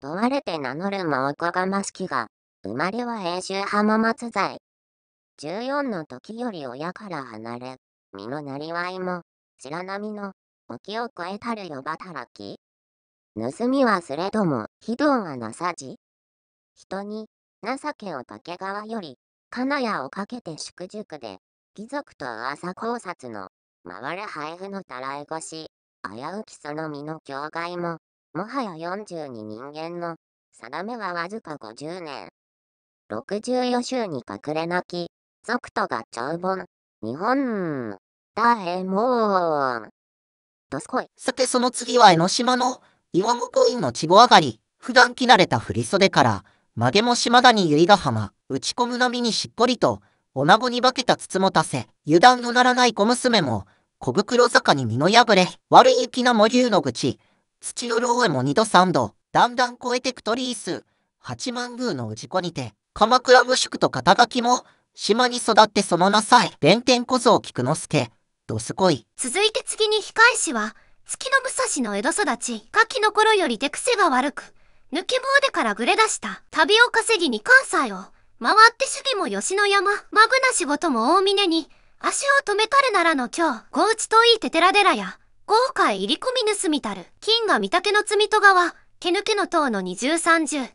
問われて名乗る真おがましきが、生まれは永州浜松在。14の時より親から離れ、身のなりわいも、白波の、沖を越えたるよ働き。盗みはすれども、非道はなさじ。人に、情けをかけ側より、金谷をかけて宿塾で、貴族と朝考察の、回る配布のたらい越し、危うきその身の境界も、もはや4 2人間の、定めはわずか50年。64州に隠れなき、族とが長本、日本、大もん。どすこい。さてその次は江ノ島の、岩向院の稚上がり、普段着慣れた振袖から、曲げも島田に由比ヶ浜、打ち込む波にしっこりと、おなごに化けた筒もたせ、油断のならない小娘も、小袋坂に身の破れ、悪い雪な模竜の愚痴。土浦上も二度三度、だんだん超えてくとリース、八幡宮の氏子にて、鎌倉武宿と肩書きも、島に育ってそのなさい。弁天小僧菊之助、どすこい。続いて次に控えしは、月の武蔵の江戸育ち、夏季の頃より手癖が悪く、抜けでからぐれ出した、旅を稼ぎに関西を、回って主義も吉野山、マグな仕事も大峰に、足を止めたるならの今日、ご内ちといいて寺寺や、豪快入り込み盗みたる。金が見たけの罪戸川。毛抜けの塔の二重三重。重な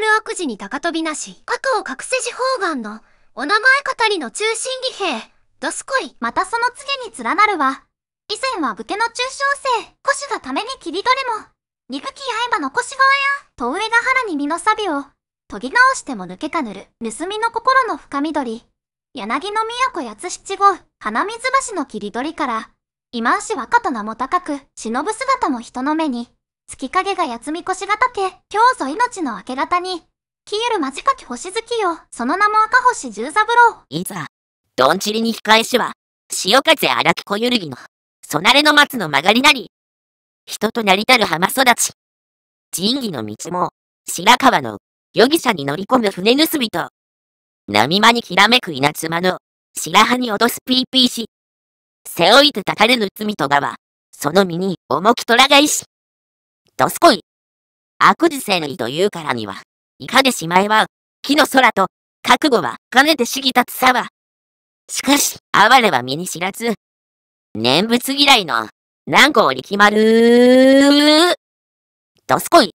る悪事に高飛びなし。悪を隠せじ方眼の。お名前語りの中心義兵。どすこい。またその次に連なるわ。以前は武家の中小生。古種がために切り取れも。憎き刃の腰側や。遠上が腹に身の錆を。研ぎ直しても抜けかぬる。盗みの心の深緑。柳の都八七五。花水橋の切り取りから。今し若と名も高く、忍ぶ姿も人の目に、月影が八つみ腰が立て、今日ぞ命の明け方に、消える間近き星月よ、その名も赤星十三郎。いざ、どんちりに控えしは、潮風荒く小ゆるぎの、そなれの松の曲がりなり、人となりたる浜育ち。仁義の道も、白川の、余儀者に乗り込む船盗みと、波間にきらめく稲妻の、白羽に落とす p ーし、背負いてたたれぬ罪とがは、その身に重き虎がいし。どすこい。悪事せぬいというからには、いかでしまえば、木の空と、覚悟は兼ねてしぎたつさは。しかし、哀れは身に知らず、念仏嫌いの、何個り力まるどすこい。